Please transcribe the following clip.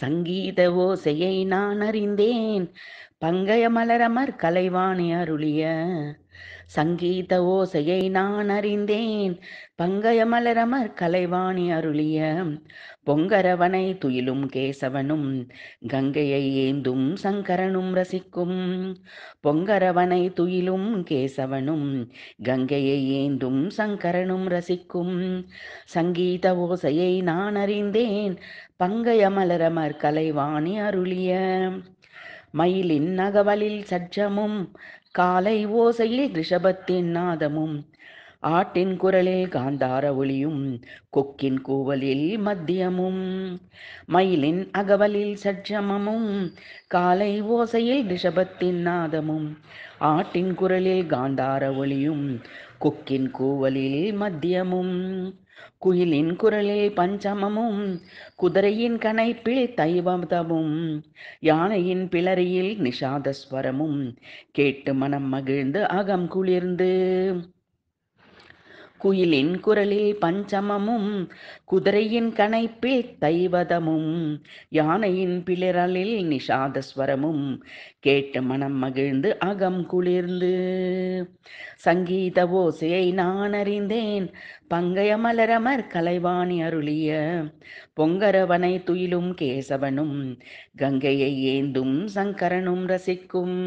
சங்கீத ஓசையை நான் அறிந்தேன் பங்கய மலரமர் கலைவாணி அருளிய சங்கீத ஓசையை நான் அறிந்தேன் பங்கயமலரமர் மலரமர் கலைவாணி அருளிய பொங்கரவனை துயிலும் கேசவனும் கங்கையை ஏந்தும் சங்கரனும் ரசிக்கும் பொங்கரவனை துயிலும் கேசவனும் கங்கையை ஏந்தும் சங்கரனும் ரசிக்கும் சங்கீத ஓசையை நான் அறிந்தேன் பங்கயமலரமர் மலரமர் கலைவாணி அருளிய மயிலின் நகவலில் சஜ்ஜமும் காலை ஓசையில் ரிஷபத்தின் நாதமும் ஆட்டின் குரலில் காந்தார ஒளியும் கொக்கின் கூவலில் மத்தியமும் மயிலின் அகவலில் சட்சமமும் காலை ஓசையில் ரிஷபத்தின் நாதமும் ஆட்டின் குரலில் காந்தார ஒளியும் கொக்கின் கூவலில் மத்தியமும் குயிலின் குரலில் பஞ்சமமும் குதிரையின் கணைப்பில் தைவதமும் யானையின் பிளரியில் நிஷாதஸ்வரமும் கேட்டு மனம் மகிழ்ந்து அகம் குளிர்ந்து குயிலின் குரலில் பஞ்சமமும் குதிரையின் கணைப்பில் தைவதமும் யானையின் பிளிரலில் நிஷாதஸ்வரமும் கேட்டு மனம் மகிழ்ந்து அகம் குளிர்ந்து சங்கீத ஓசையை நான் அறிந்தேன் பங்கய மலரமர் கலைவாணி அருளிய பொங்கரவனை துயிலும் கேசவனும் கங்கையை ஏந்தும் சங்கரனும் ரசிக்கும்